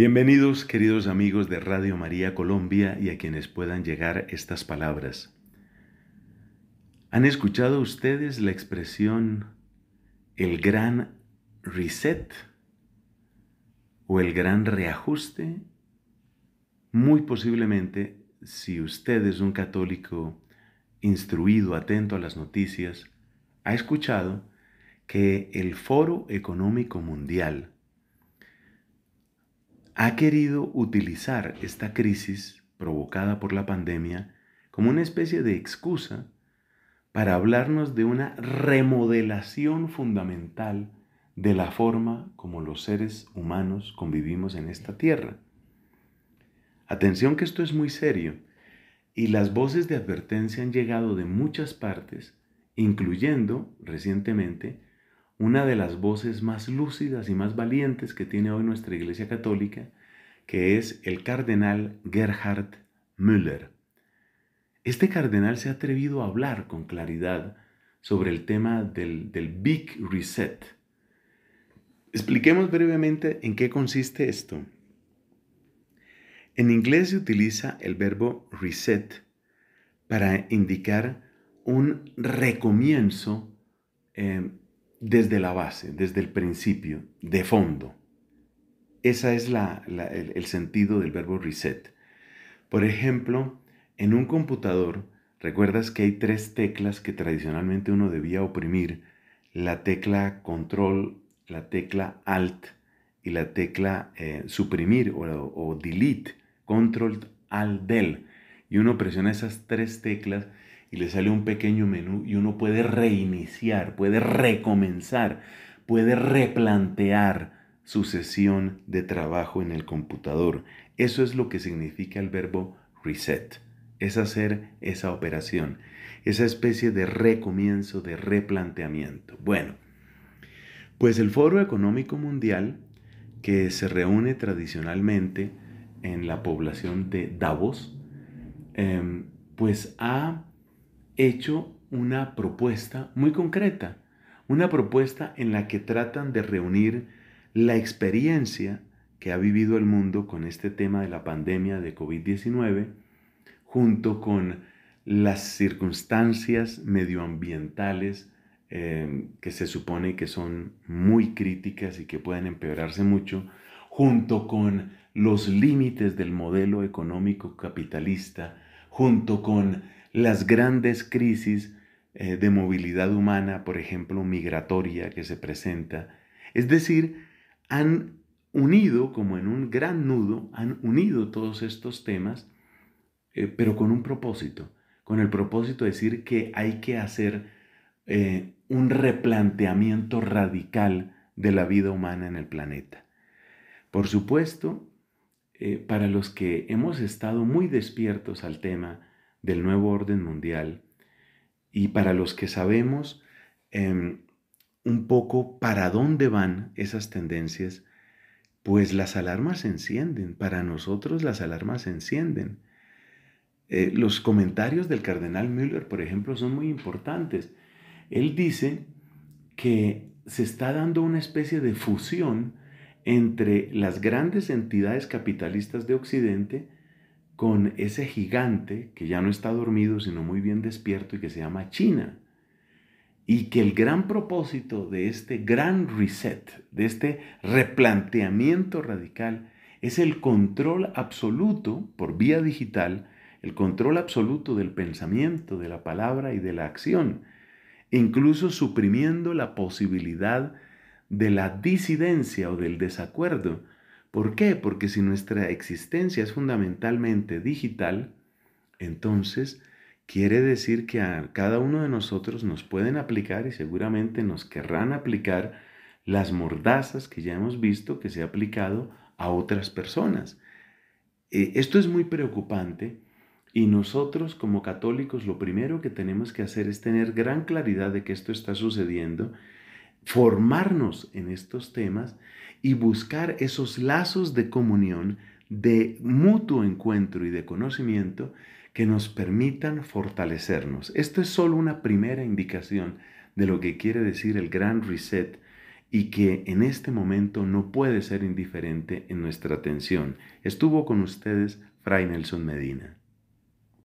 Bienvenidos queridos amigos de Radio María Colombia y a quienes puedan llegar estas palabras. ¿Han escuchado ustedes la expresión el gran reset o el gran reajuste? Muy posiblemente, si usted es un católico instruido, atento a las noticias, ha escuchado que el Foro Económico Mundial ha querido utilizar esta crisis provocada por la pandemia como una especie de excusa para hablarnos de una remodelación fundamental de la forma como los seres humanos convivimos en esta tierra. Atención que esto es muy serio y las voces de advertencia han llegado de muchas partes, incluyendo recientemente una de las voces más lúcidas y más valientes que tiene hoy nuestra Iglesia Católica, que es el cardenal Gerhard Müller. Este cardenal se ha atrevido a hablar con claridad sobre el tema del, Big Reset. Expliquemos brevemente en qué consiste esto. En inglés se utiliza el verbo reset para indicar un recomienzo eh, desde la base, desde el principio, de fondo. Ese es la, el, sentido del verbo reset. Por ejemplo, en un computador, recuerdas que hay tres teclas que tradicionalmente uno debía oprimir. La tecla control, la tecla alt y la tecla eh, suprimir o, delete, control alt del. Y uno presiona esas tres teclas y le sale un pequeño menú y uno puede reiniciar, puede recomenzar, puede replantear su sesión de trabajo en el computador. Eso es lo que significa el verbo reset. Es hacer esa operación, esa especie de recomienzo, de replanteamiento. Bueno, pues el Foro Económico Mundial, que se reúne tradicionalmente en la población de Davos, em, pues ha hecho una propuesta muy concreta, una propuesta en la que tratan de reunir la experiencia que ha vivido el mundo con este tema de la pandemia de COVID-19 junto con las circunstancias medioambientales em, que se supone que son muy críticas y que pueden empeorarse mucho, junto con los límites del modelo económico capitalista junto con las grandes crisis eh, de movilidad humana, por ejemplo, migratoria que se presenta. Es decir, han unido, como en un gran nudo, han unido todos estos temas, eh, pero con un propósito, con el propósito de decir que hay que hacer eh, un replanteamiento radical de la vida humana en el planeta. Por supuesto, eh, para los que hemos estado muy despiertos al tema del nuevo orden mundial y para los que sabemos em, un poco para dónde van esas tendencias, pues las alarmas se encienden, para nosotros las alarmas se encienden. Eh, los comentarios del cardenal Müller, por ejemplo, son muy importantes. Él dice que se está dando una especie de fusión entre las grandes entidades capitalistas de Occidente con ese gigante que ya no está dormido, sino muy bien despierto y que se llama China. Y que el gran propósito de este gran reset, de este replanteamiento radical, es el control absoluto por vía digital, el control absoluto del pensamiento, de la palabra y de la acción, incluso suprimiendo la posibilidad de de la disidencia o del desacuerdo. ¿Por qué? Porque si nuestra existencia es fundamentalmente digital, entonces quiere decir que a cada uno de nosotros nos pueden aplicar y seguramente nos querrán aplicar las mordazas que ya hemos visto que se ha aplicado a otras personas. Eh, esto es muy preocupante y nosotros como católicos lo primero que tenemos que hacer es tener gran claridad de que esto está sucediendo formarnos en estos temas y buscar esos lazos de comunión, de mutuo encuentro y de conocimiento que nos permitan fortalecernos. Esto es solo una primera indicación de lo que quiere decir el gran reset y que en este momento no puede ser indiferente en nuestra atención. Estuvo con ustedes Fray Nelson Medina.